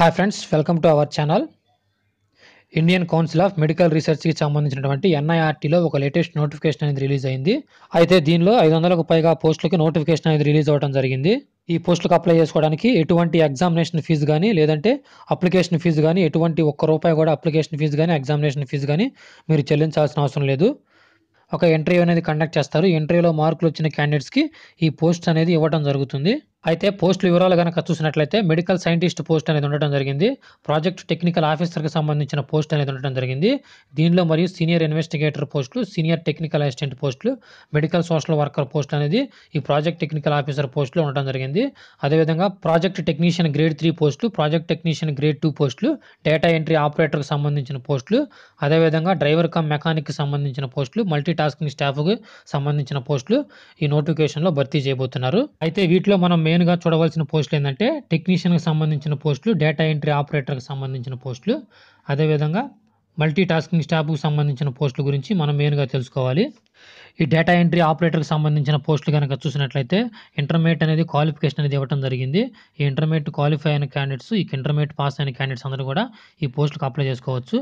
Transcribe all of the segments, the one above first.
hi friends welcome to our channel Indian council of medical రీసెర్చ్కి సంబంధించినటువంటి ఎన్ఐఆర్టీలో ఒక లేటెస్ట్ నోటిఫికేషన్ అనేది రిలీజ్ అయింది అయితే దీనిలో ఐదు వందలకు పైగా పోస్టులకి నోటిఫికేషన్ అనేది రిలీజ్ అవ్వడం జరిగింది ఈ పోస్టులకు అప్లై చేసుకోవడానికి ఎటువంటి ఎగ్జామినేషన్ ఫీజు కానీ లేదంటే అప్లికేషన్ ఫీజు కానీ ఎటువంటి ఒక్క రూపాయి కూడా అప్లికేషన్ ఫీజు కానీ ఎగ్జామినేషన్ ఫీజు కానీ మీరు చెల్లించాల్సిన అవసరం లేదు ఒక ఇంటర్వ్యూ అనేది కండక్ట్ చేస్తారు ఇంటర్వ్యూలో మార్కులు వచ్చిన క్యాండిడేట్స్కి ఈ పోస్ట్ అనేది ఇవ్వడం జరుగుతుంది అయితే పోస్టుల వివరాలు కనుక చూసినట్లయితే మెడికల్ సైంటిస్ట్ పోస్ట్ అనేది ఉండటం జరిగింది ప్రాజెక్ట్ టెక్నికల్ ఆఫీసర్కి సంబంధించిన పోస్ట్ అనేది ఉండటం జరిగింది దీనిలో మరియు సీనియర్ ఇన్వెస్టిగేటర్ పోస్టులు సీనియర్ టెక్నికల్ అసిస్టెంట్ పోస్టులు మెడికల్ సోషల్ వర్కర్ పోస్ట్ అనేది ఈ ప్రాజెక్ట్ టెక్నికల్ ఆఫీసర్ పోస్టులో ఉండటం జరిగింది అదేవిధంగా ప్రాజెక్ట్ టెక్నీషియన్ గ్రేడ్ త్రీ పోస్టులు ప్రాజెక్ట్ టెక్నీషియన్ గ్రేడ్ టూ పోస్టులు డేటా ఎంట్రీ ఆపరేటర్కి సంబంధించిన పోస్టులు అదేవిధంగా డ్రైవర్ కమ్ మెకానిక్కి సంబంధించిన పోస్టులు మల్టీ టాస్కింగ్ స్టాఫ్కి సంబంధించిన పోస్టులు ఈ నోటిఫికేషన్లో భర్తీ చేయబోతున్నారు అయితే వీటిలో మనం మెయిన్గా చూడవలసిన పోస్టులు ఏంటంటే టెక్నీషియన్కి సంబంధించిన పోస్టులు డేటా ఎంట్రీ ఆపరేటర్కి సంబంధించిన పోస్టులు అదేవిధంగా మల్టీ టాస్కింగ్ స్టాఫ్కి సంబంధించిన పోస్టుల గురించి మనం మెయిన్గా తెలుసుకోవాలి ఈ డేటా ఎంట్రీ ఆపరేటర్కి సంబంధించిన పోస్టులు కనుక చూసినట్లయితే ఇంటర్మీడియట్ అనేది క్వాలిఫికేషన్ అనేది ఇవ్వడం జరిగింది ఈ ఇంటర్మీడియట్ క్వాలిఫై అయిన క్యాండిడేట్స్ ఈ ఇంటర్మీడియట్ పాస్ అయిన క్యాండిడేట్స్ అందరూ కూడా ఈ పోస్టులకు అప్లై చేసుకోవచ్చు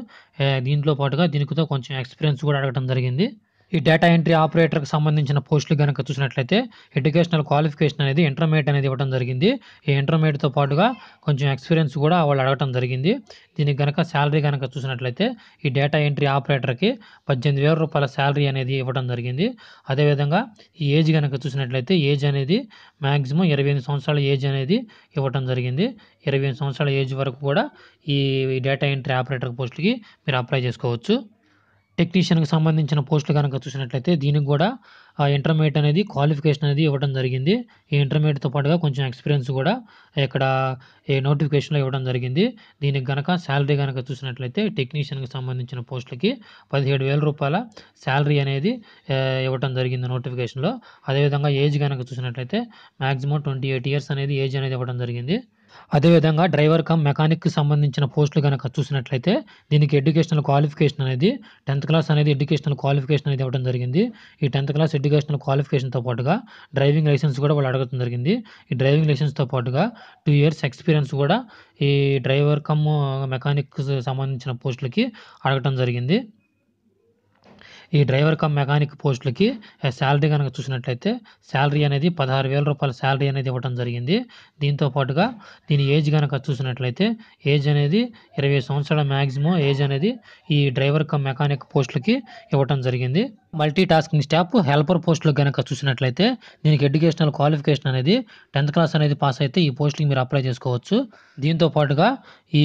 దీంట్లో పాటుగా దీనికితో కొంచెం ఎక్స్పీరియన్స్ కూడా అడగడం జరిగింది ఈ డేటా ఎంట్రీ ఆపరేటర్కి సంబంధించిన పోస్టులు కనుక చూసినట్లయితే ఎడ్యుకేషనల్ క్వాలిఫికేషన్ అనేది ఇంటర్మీడియట్ అనేది ఇవ్వడం జరిగింది ఈ ఇంటర్మీడియట్తో పాటుగా కొంచెం ఎక్స్పీరియన్స్ కూడా వాళ్ళు అడగటం జరిగింది దీనికి కనుక శాలరీ కనుక చూసినట్లయితే ఈ డేటా ఎంట్రీ ఆపరేటర్కి పద్దెనిమిది వేల రూపాయల శాలరీ అనేది ఇవ్వడం జరిగింది అదేవిధంగా ఈ ఏజ్ కనుక చూసినట్లయితే ఏజ్ అనేది మ్యాక్సిమం ఇరవై ఎనిమిది సంవత్సరాల ఏజ్ అనేది ఇవ్వడం జరిగింది ఇరవై ఎనిమిది సంవత్సరాల ఏజ్ వరకు కూడా ఈ డేటా ఎంట్రీ ఆపరేటర్ పోస్టుకి మీరు అప్లై చేసుకోవచ్చు టెక్నీషియన్కి సంబంధించిన పోస్టులు కనుక చూసినట్లయితే దీనికి కూడా ఆ ఇంటర్మీడియట్ అనేది క్వాలిఫికేషన్ అనేది ఇవ్వడం జరిగింది ఈ ఇంటర్మీడియట్తో పాటుగా కొంచెం ఎక్స్పీరియన్స్ కూడా ఇక్కడ ఏ నోటిఫికేషన్లో ఇవ్వడం జరిగింది దీనికి గనక శాలరీ కనుక చూసినట్లయితే టెక్నీషియన్కి సంబంధించిన పోస్టులకి పదిహేడు వేల రూపాయల శాలరీ అనేది ఇవ్వడం జరిగింది నోటిఫికేషన్లో అదేవిధంగా ఏజ్ కనుక చూసినట్లయితే మ్యాక్సిమం ట్వంటీ ఎయిట్ ఇయర్స్ అనేది ఏజ్ అనేది ఇవ్వడం జరిగింది అదేవిధంగా డ్రైవర్ కమ్ మెకానిక్కి సంబంధించిన పోస్టులు కనుక చూసినట్లయితే దీనికి ఎడ్యుకేషనల్ క్వాలిఫికేషన్ అనేది టెన్త్ క్లాస్ అనేది ఎడ్యుకేషనల్ క్వాలిఫికేషన్ అనేది ఇవ్వడం జరిగింది ఈ టెన్త్ క్లాస్ ఎడ్యుకేషనల్ క్వాలిఫికేషన్తో పాటుగా డ్రైవింగ్ లైసెన్స్ కూడా వాళ్ళు అడగడం జరిగింది ఈ డ్రైవింగ్ లైసెన్స్తో పాటుగా టూ ఇయర్స్ ఎక్స్పీరియన్స్ కూడా ఈ డ్రైవర్ కమ్ మెకానిక్ సంబంధించిన పోస్టులకి అడగటం జరిగింది ఈ డ్రైవర్ కమ్ మెకానిక్ పోస్టులకి శాలరీ కనుక చూసినట్లయితే శాలరీ అనేది పదహారు వేల రూపాయల శాలరీ అనేది ఇవ్వడం జరిగింది దీంతో పాటుగా దీని ఏజ్ కనుక చూసినట్లయితే ఏజ్ అనేది ఇరవై సంవత్సరాల మ్యాక్సిమం ఏజ్ అనేది ఈ డ్రైవర్ కమ్ మెకానిక్ పోస్టులకి ఇవ్వటం జరిగింది మల్టీ టాస్కింగ్ స్టాఫ్ హెల్పర్ పోస్ట్లో కనుక చూసినట్లయితే దీనికి ఎడ్యుకేషనల్ క్వాలిఫికేషన్ అనేది టెన్త్ క్లాస్ అనేది పాస్ అయితే ఈ పోస్టులకి మీరు అప్లై చేసుకోవచ్చు దీంతో పాటుగా ఈ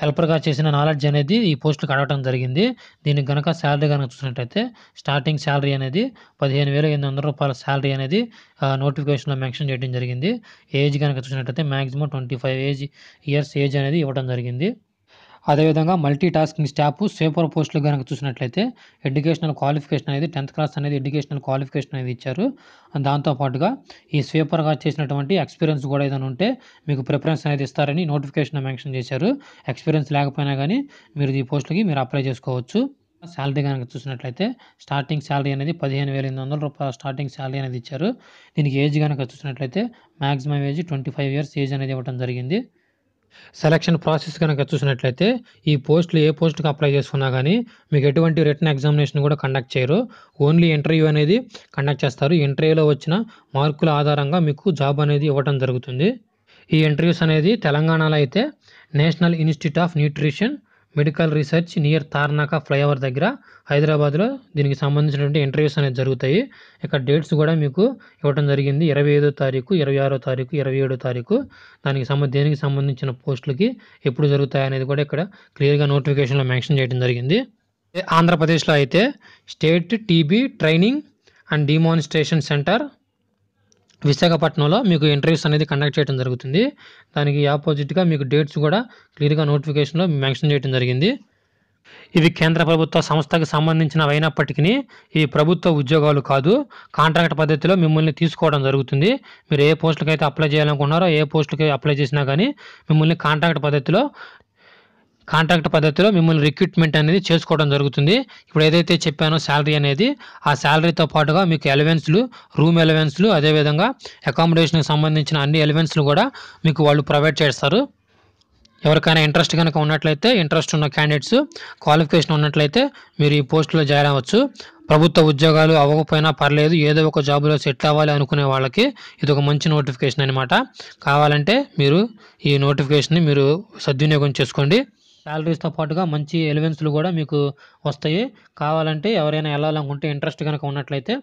హెల్పర్గా చేసిన నాలెడ్జ్ అనేది ఈ పోస్టులకు అడగడం జరిగింది దీనికి కనుక శాలరీ కనుక చూసినట్లయితే స్టార్టింగ్ శాలరీ అనేది పదిహేను వేల ఎనిమిది వందల రూపాయల శాలరీ అనేది నోటిఫికేషన్లో మెన్షన్ చేయడం జరిగింది ఏజ్ కనుక చూసినట్లయితే maximum twenty five age years age అనేది ఇవ్వడం జరిగింది అదేవిధంగా మల్టీ టాస్కింగ్ స్టాఫ్ సేపర్ పోస్టులు కనుక చూసినట్లయితే ఎడ్యుకేషనల్ క్వాలిఫికేషన్ అనేది టెన్త్ క్లాస్ అనేది ఎడ్యుకేషనల్ క్వాలిఫికేషన్ అనేది ఇచ్చారు దాంతోపాటుగా ఈ స్వీపర్గా చేసినటువంటి ఎక్స్పీరియన్స్ కూడా ఏదైనా ఉంటే మీకు ప్రిఫరెన్స్ అనేది ఇస్తారని నోటిఫికేషన్ మెన్షన్ చేశారు ఎక్స్పీరియన్స్ లేకపోయినా కానీ మీరు ఈ పోస్టులకి మీరు అప్లై చేసుకోవచ్చు శాలరీ కనుక చూసినట్లయితే స్టార్టింగ్ శాలరీ అనేది పదిహేను వేల ఎనిమిది వందల రూపాయల స్టార్టింగ్ శాలరీ అనేది ఇచ్చారు దీనికి ఏజ్ కనుక చూసినట్లయితే maximum age twenty five years age అనేది ఇవ్వడం జరిగింది సెలక్షన్ ప్రాసెస్ కనుక చూసినట్లయితే ఈ పోస్టులు ఏ పోస్ట్కి అప్లై చేసుకున్నా కానీ మీకు ఎటువంటి రిటర్న్ ఎగ్జామినేషన్ కూడా కండక్ట్ చేయరు ఓన్లీ ఇంటర్వ్యూ అనేది కండక్ట్ చేస్తారు ఇంటర్వ్యూలో వచ్చిన మార్కుల ఆధారంగా మీకు జాబ్ అనేది ఇవ్వడం జరుగుతుంది ఈ ఇంటర్వ్యూస్ అనేది తెలంగాణలో అయితే national institute of nutrition medical research near Tarnaka flyover దగ్గర హైదరాబాద్లో దీనికి సంబంధించినటువంటి ఇంటర్వ్యూస్ అనేది జరుగుతాయి ఇక్కడ డేట్స్ కూడా మీకు ఇవ్వడం జరిగింది ఇరవై ఐదో తారీఖు ఇరవై ఆరో తారీఖు ఇరవై ఏడో తారీఖు దానికి సంబంధించి దేనికి సంబంధించిన పోస్టులకి ఎప్పుడు జరుగుతాయి అనేది కూడా ఇక్కడ క్లియర్గా నోటిఫికేషన్లో మెన్షన్ చేయడం జరిగింది ఆంధ్రప్రదేశ్లో అయితే state TB training and demonstration centre విశాఖపట్నంలో మీకు ఇంటర్వ్యూస్ అనేది కండక్ట్ చేయడం జరుగుతుంది దానికి ఆపోజిట్గా మీకు డేట్స్ కూడా క్లియర్గా నోటిఫికేషన్లో మెన్షన్ చేయడం జరిగింది ఇవి కేంద్ర ప్రభుత్వ సంస్థకు సంబంధించినవి అయినప్పటికీ ఇవి ప్రభుత్వ ఉద్యోగాలు కాదు కాంట్రాక్ట్ పద్ధతిలో మిమ్మల్ని తీసుకోవడం జరుగుతుంది మీరు ఏ పోస్టులకి అయితే అప్లై చేయాలనుకున్నారో ఏ పోస్టులకి అప్లై చేసినా కానీ మిమ్మల్ని కాంట్రాక్ట్ పద్ధతిలో కాంట్రాక్ట్ పద్ధతిలో మిమ్మల్ని రిక్రూట్మెంట్ అనేది చేసుకోవడం జరుగుతుంది ఇప్పుడు ఏదైతే చెప్పానో శాలరీ అనేది ఆ శాలరీతో పాటుగా మీకు ఎలవెన్స్లు రూమ్ ఎలవెన్స్లు అదేవిధంగా అకామిడేషన్కి సంబంధించిన అన్ని ఎలవెన్స్లు కూడా మీకు వాళ్ళు ప్రొవైడ్ చేస్తారు ఎవరికైనా ఇంట్రెస్ట్ కనుక ఉన్నట్లయితే ఇంట్రెస్ట్ ఉన్న క్యాండిడేట్స్ క్వాలిఫికేషన్ ఉన్నట్లయితే మీరు ఈ పోస్టులో జాయిన్ అవ్వచ్చు ప్రభుత్వ ఉద్యోగాలు అవ్వకపోయినా పర్లేదు ఏదో ఒక జాబ్లో సెట్ అవ్వాలి అనుకునే వాళ్ళకి ఇది ఒక మంచి నోటిఫికేషన్ అనమాట కావాలంటే మీరు ఈ నోటిఫికేషన్ని మీరు సద్వినియోగం చేసుకోండి శాలరీస్తో పాటుగా మంచి ఎలివెన్స్లు కూడా మీకు వస్తాయి కావాలంటే ఎవరైనా వెళ్ళాలనుకుంటే ఇంట్రెస్ట్ కనుక ఉన్నట్లయితే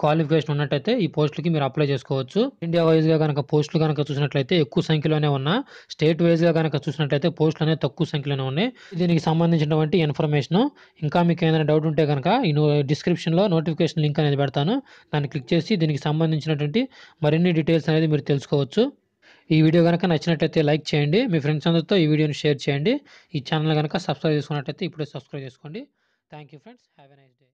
క్వాలిఫికేషన్ ఉన్నట్టయితే ఈ పోస్టులకి మీరు అప్లై చేసుకోవచ్చు ఇండియా వైజ్గా కనుక పోస్టులు కనుక చూసినట్లయితే ఎక్కువ సంఖ్యలోనే ఉన్న స్టేట్ వైజ్గా కనుక చూసినట్లయితే పోస్టులు అనేవి తక్కువ సంఖ్యలోనే ఉన్నాయి దీనికి సంబంధించినటువంటి ఇన్ఫర్మేషన్ ఇంకా మీకు ఏదైనా డౌట్ ఉంటే కనుక ఈ డిస్క్రిప్షన్లో నోటిఫికేషన్ లింక్ అనేది పెడతాను దాన్ని క్లిక్ చేసి దీనికి సంబంధించినటువంటి మరిన్ని డీటెయిల్స్ అనేది మీరు తెలుసుకోవచ్చు ఈ వీడియో కనుక నచ్చినట్టయితే లైక్ చేయండి మీ ఫ్రెండ్స్ అందరితో ఈ వీడియోని షేర్ చేయండి ఈ ఛానల్ కనుక సబ్స్క్రైబ్ చేసుకున్నట్టయితే ఇప్పుడే సబ్స్క్రైబ్ చేసుకోండి thank friends have a nice day